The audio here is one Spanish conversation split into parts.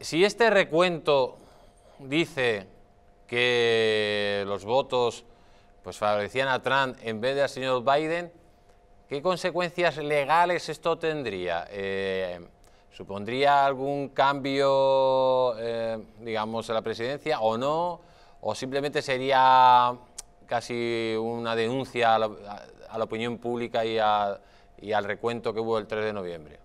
Si este recuento dice que los votos pues favorecían a Trump en vez del señor Biden, ¿qué consecuencias legales esto tendría? Eh, ¿Supondría algún cambio, eh, digamos, en la presidencia o no? ¿O simplemente sería casi una denuncia a la, opinión pública y, y al recuento que hubo el 3 de noviembre?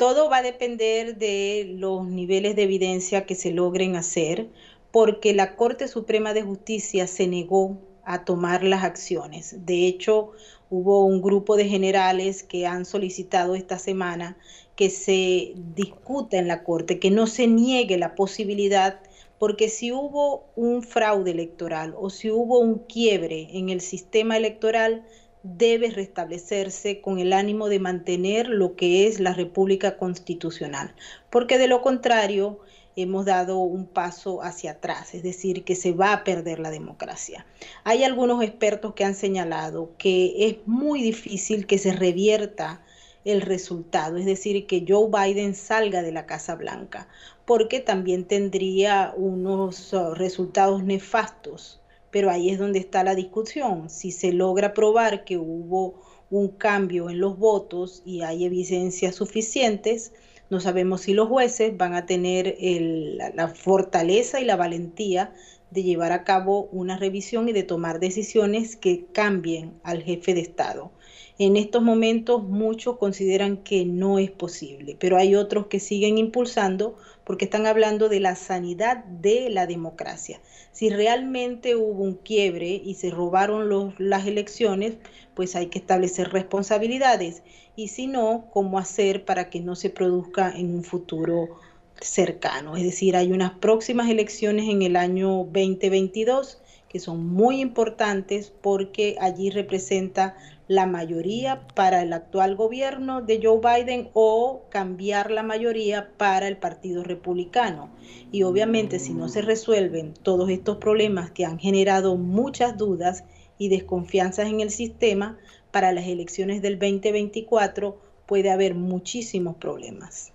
Todo va a depender de los niveles de evidencia que se logren hacer, porque la Corte Suprema de Justicia se negó a tomar las acciones. De hecho, hubo un grupo de generales que han solicitado esta semana que se discuta en la Corte, que no se niegue la posibilidad, porque si hubo un fraude electoral o si hubo un quiebre en el sistema electoral, debe restablecerse con el ánimo de mantener lo que es la República Constitucional, porque de lo contrario hemos dado un paso hacia atrás, es decir, que se va a perder la democracia. Hay algunos expertos que han señalado que es muy difícil que se revierta el resultado, es decir, que Joe Biden salga de la Casa Blanca, porque también tendría unos uh, resultados nefastos pero ahí es donde está la discusión. Si se logra probar que hubo un cambio en los votos y hay evidencias suficientes, no sabemos si los jueces van a tener la fortaleza y la valentía de llevar a cabo una revisión y de tomar decisiones que cambien al jefe de Estado. En estos momentos muchos consideran que no es posible, pero hay otros que siguen impulsando porque están hablando de la sanidad de la democracia. Si realmente hubo un quiebre y se robaron las elecciones, pues hay que establecer responsabilidades y si no, cómo hacer para que no se produzca en un futuro cercano, es decir, hay unas próximas elecciones en el año 2022 que son muy importantes porque allí representa la mayoría para el actual gobierno de Joe Biden o cambiar la mayoría para el Partido Republicano. Y obviamente si no se resuelven todos estos problemas que han generado muchas dudas y desconfianzas en el sistema, para las elecciones del 2024 puede haber muchísimos problemas.